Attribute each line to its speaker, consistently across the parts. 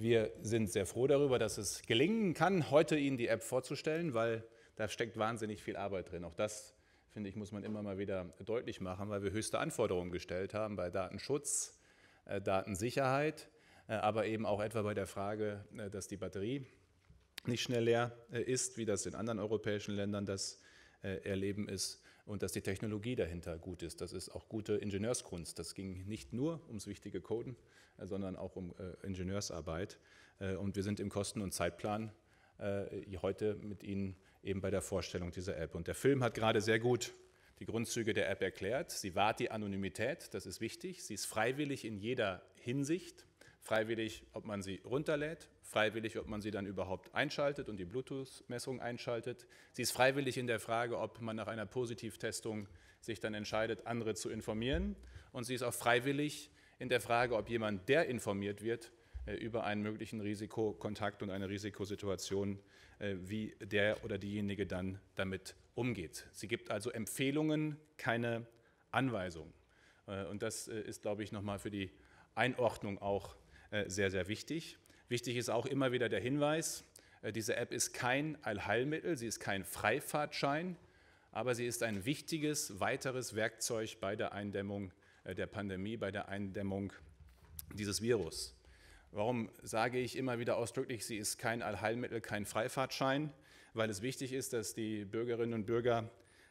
Speaker 1: Wir sind sehr froh darüber, dass es gelingen kann, heute Ihnen die App vorzustellen, weil da steckt wahnsinnig viel Arbeit drin. Auch das, finde ich, muss man immer mal wieder deutlich machen, weil wir höchste Anforderungen gestellt haben bei Datenschutz, äh, Datensicherheit, äh, aber eben auch etwa bei der Frage, äh, dass die Batterie nicht schnell leer ist, wie das in anderen europäischen Ländern das äh, erleben, ist und dass die Technologie dahinter gut ist. Das ist auch gute Ingenieurskunst. Das ging nicht nur ums wichtige Coden, äh, sondern auch um äh, Ingenieursarbeit. und wir sind im Kosten- und Zeitplan heute mit Ihnen eben bei der Vorstellung dieser App. Und der Film hat gerade sehr gut die Grundzüge der App erklärt. Sie wahrt die Anonymität, das ist wichtig. Sie ist freiwillig in jeder Hinsicht. Freiwillig, ob man sie runterlädt freiwillig, ob man sie dann überhaupt einschaltet und die Bluetooth-Messung einschaltet. Sie ist freiwillig in der Frage, ob man nach einer Positivtestung sich dann entscheidet, andere zu informieren. Und sie ist auch freiwillig in der Frage, ob jemand, der informiert wird, äh, über einen möglichen Risikokontakt und eine Risikosituation, äh, wie der oder diejenige dann damit umgeht. Sie gibt also Empfehlungen, keine Anweisungen. Äh, und das ist, glaube ich, nochmal für die Einordnung auch sehr, sehr wichtig. Wichtig ist auch immer wieder der Hinweis, äh, diese App ist kein Allheilmittel, sie ist kein Freifahrtschein, aber sie ist ein wichtiges weiteres Werkzeug bei der Eindämmung äh, der Pandemie, bei der Eindämmung dieses Virus. Warum sage ich immer wieder ausdrücklich, sie ist kein Allheilmittel, kein Freifahrtschein? Weil es wichtig ist, dass die Bürgerinnen und Bürger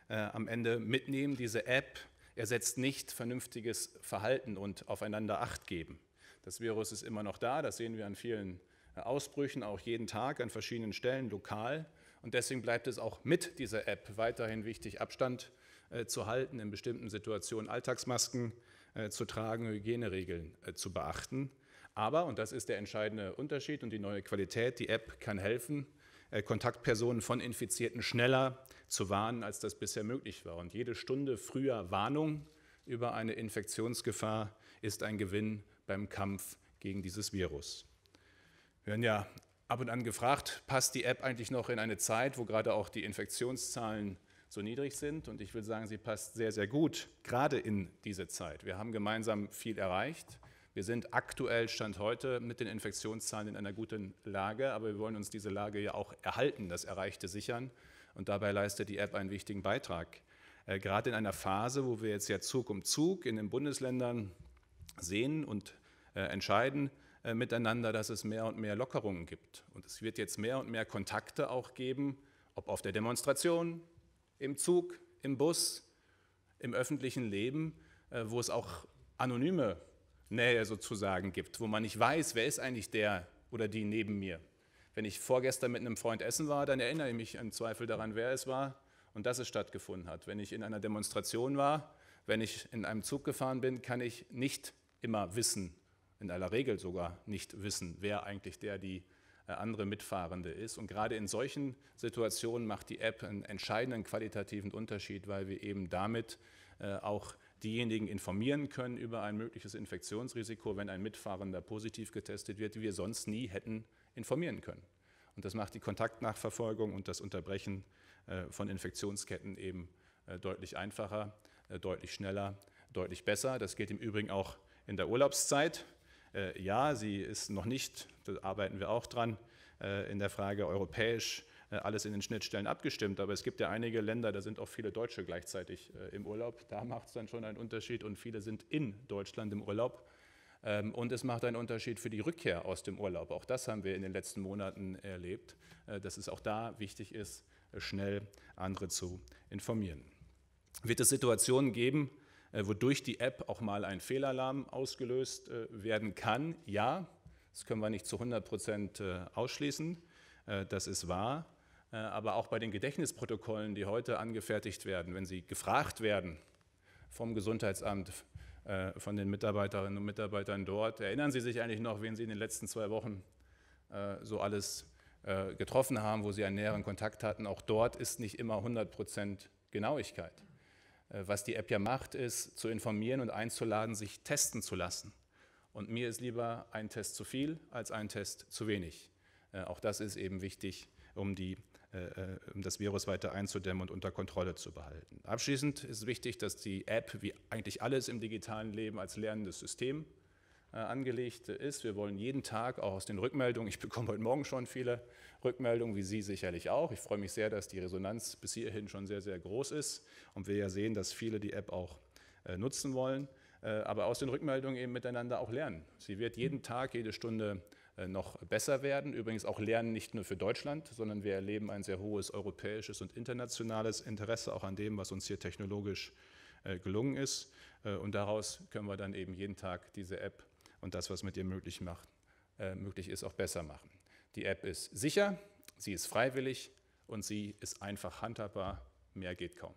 Speaker 1: äh, am Ende mitnehmen, diese App ersetzt nicht vernünftiges Verhalten und aufeinander Acht geben. Das Virus ist immer noch da, das sehen wir an vielen äh, Ausbrüchen, auch jeden Tag an verschiedenen Stellen lokal. Und deswegen bleibt es auch mit dieser App weiterhin wichtig, Abstand äh, zu halten, in bestimmten Situationen Alltagsmasken äh, zu tragen, Hygieneregeln zu beachten. Aber, und das ist der entscheidende Unterschied und die neue Qualität, die App kann helfen, Kontaktpersonen von Infizierten schneller zu warnen, als das bisher möglich war. Und jede Stunde früher Warnung über eine Infektionsgefahr ist ein Gewinn beim Kampf gegen dieses Virus. Wir werden ja ab und an gefragt, passt die App eigentlich noch in eine Zeit, wo gerade auch die Infektionszahlen so niedrig sind? Und ich will sagen, sie passt sehr, sehr gut, gerade in diese Zeit. Wir haben gemeinsam viel erreicht. Wir sind aktuell, Stand heute, mit den Infektionszahlen in einer guten Lage, aber wir wollen uns diese Lage ja auch erhalten, das Erreichte sichern. Und dabei leistet die App einen wichtigen Beitrag äh, gerade in einer Phase, wo wir jetzt ja Zug um Zug in den Bundesländern sehen und äh, entscheiden äh, miteinander, dass es mehr und mehr Lockerungen gibt. Und es wird jetzt mehr und mehr Kontakte auch geben, ob auf der Demonstration, im Zug, im Bus, im öffentlichen Leben, wo es auch anonyme Nähe sozusagen gibt, wo man nicht weiß, wer ist eigentlich der oder die neben mir. Wenn ich vorgestern mit einem Freund essen war, dann erinnere ich mich im Zweifel daran, wer es war und dass es stattgefunden hat. Wenn ich in einer Demonstration war, wenn ich in einem Zug gefahren bin, kann ich nicht immer wissen, in aller Regel sogar nicht wissen, wer eigentlich der, die äh, andere Mitfahrende ist. Und gerade in solchen Situationen macht die App einen entscheidenden qualitativen Unterschied, weil wir eben damit äh, auch diejenigen informieren können über ein mögliches Infektionsrisiko, wenn ein Mitfahrender positiv getestet wird, die wir sonst nie hätten informieren können. Und das macht die Kontaktnachverfolgung und das Unterbrechen äh, von Infektionsketten eben äh, deutlich einfacher, äh, deutlich schneller, deutlich besser. Das gilt im Übrigen auch in der Urlaubszeit. Ja, sie ist noch nicht, da arbeiten wir auch dran, in der Frage europäisch alles in den Schnittstellen abgestimmt. Aber es gibt ja einige Länder, da sind auch viele Deutsche gleichzeitig im Urlaub. Da macht es dann schon einen Unterschied und viele sind in Deutschland im Urlaub. Ähm, und es macht einen Unterschied für die Rückkehr aus dem Urlaub. Auch das haben wir in den letzten Monaten erlebt, äh, dass es auch da wichtig ist, äh, schnell andere zu informieren. Wird es Situationen geben, äh, wodurch die App auch mal ein Fehlalarm ausgelöst werden kann? Ja, das können wir nicht zu 100 Prozent ausschließen. Das ist wahr. Aber auch bei den Gedächtnisprotokollen, die heute angefertigt werden, wenn sie gefragt werden vom Gesundheitsamt, äh, von den Mitarbeiterinnen und Mitarbeitern dort. Erinnern Sie sich eigentlich noch, wen Sie in den letzten zwei Wochen äh, so alles äh, getroffen haben, wo Sie einen näheren Kontakt hatten? Auch dort ist nicht immer 100 Prozent Genauigkeit. Was die App ja macht, ist zu informieren und einzuladen, sich testen zu lassen. Und mir ist lieber ein Test zu viel als ein Test zu wenig. Auch das ist eben wichtig um, die, äh, äh, um das Virus weiter einzudämmen und unter Kontrolle zu behalten. Abschließend ist wichtig, dass die App, wie eigentlich alles im digitalen Leben, als lernendes System äh, angelegt ist. Wir wollen jeden Tag auch aus den Rückmeldungen, ich bekomme heute Morgen schon viele Rückmeldungen, wie Sie sicherlich auch. Ich freue mich sehr, dass die Resonanz bis hierhin schon sehr, sehr groß ist und wir ja sehen, dass viele die App auch äh, nutzen wollen, aber aus den Rückmeldungen eben miteinander auch lernen. Sie wird jeden Tag, jede Stunde äh, noch besser werden. Übrigens auch Lernen nicht nur für Deutschland, sondern wir erleben ein sehr hohes europäisches und internationales Interesse auch an dem, was uns hier technologisch äh, gelungen ist. Äh, und daraus können wir dann eben jeden Tag diese App und das, was mit ihr möglich, macht, möglich ist, auch besser machen. Die App ist sicher, sie ist freiwillig und sie ist einfach handhabbar. Mehr geht kaum.